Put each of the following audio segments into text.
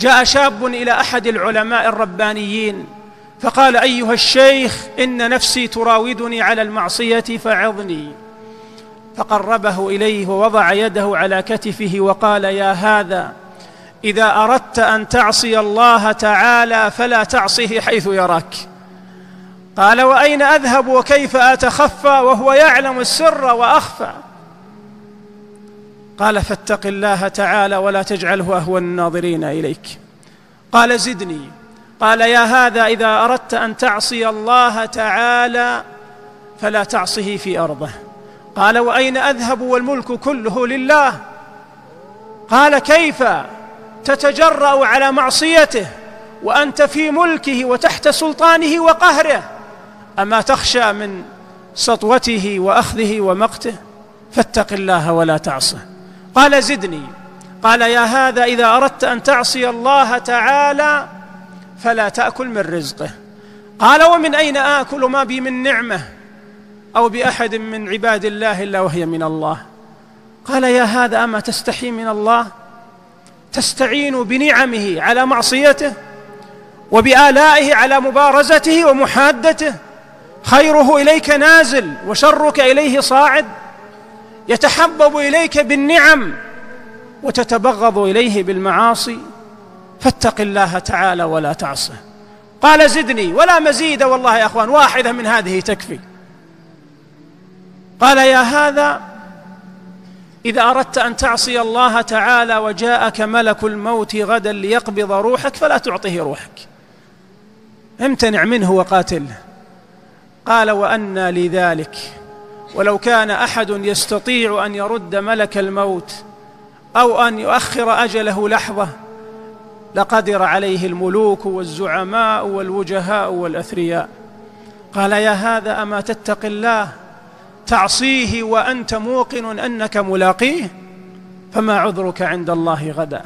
جاء شاب إلى أحد العلماء الربانيين فقال أيها الشيخ إن نفسي تراودني على المعصية فعظني فقربه إليه ووضع يده على كتفه وقال يا هذا إذا أردت أن تعصي الله تعالى فلا تعصه حيث يراك قال وأين أذهب وكيف أتخفى وهو يعلم السر وأخفى قال فاتق الله تعالى ولا تجعله اهون الناظرين اليك قال زدني قال يا هذا اذا اردت ان تعصي الله تعالى فلا تعصه في ارضه قال واين اذهب والملك كله لله قال كيف تتجرا على معصيته وانت في ملكه وتحت سلطانه وقهره اما تخشى من سطوته واخذه ومقته فاتق الله ولا تعصه قال زدني قال يا هذا اذا اردت ان تعصي الله تعالى فلا تاكل من رزقه قال ومن اين اكل ما بي من نعمه او باحد من عباد الله الا وهي من الله قال يا هذا اما تستحي من الله تستعين بنعمه على معصيته وبالائه على مبارزته ومحادته خيره اليك نازل وشرك اليه صاعد يتحبب اليك بالنعم وتتبغض اليه بالمعاصي فاتق الله تعالى ولا تعصه قال زدني ولا مزيد والله يا اخوان واحده من هذه تكفي قال يا هذا اذا اردت ان تعصي الله تعالى وجاءك ملك الموت غدا ليقبض روحك فلا تعطه روحك امتنع منه وقاتله قال وانى لذلك ولو كان احد يستطيع ان يرد ملك الموت او ان يؤخر اجله لحظه لقدر عليه الملوك والزعماء والوجهاء والاثرياء قال يا هذا اما تتقي الله تعصيه وانت موقن انك ملاقيه فما عذرك عند الله غدا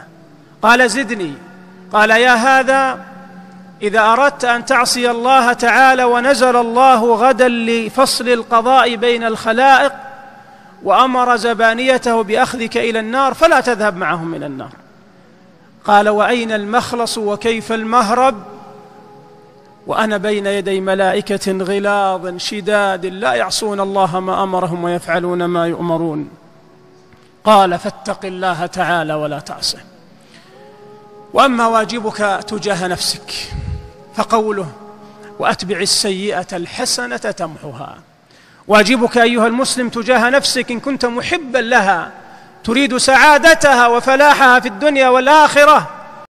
قال زدني قال يا هذا اذا اردت ان تعصي الله تعالى ونزل الله غدا لفصل القضاء بين الخلائق وامر زبانيته باخذك الى النار فلا تذهب معهم الى النار قال واين المخلص وكيف المهرب وانا بين يدي ملائكه غلاظ شداد لا يعصون الله ما امرهم ويفعلون ما يؤمرون قال فاتق الله تعالى ولا تعصه واما واجبك تجاه نفسك فقوله واتبع السيئه الحسنه تمحها واجبك ايها المسلم تجاه نفسك ان كنت محبا لها تريد سعادتها وفلاحها في الدنيا والاخره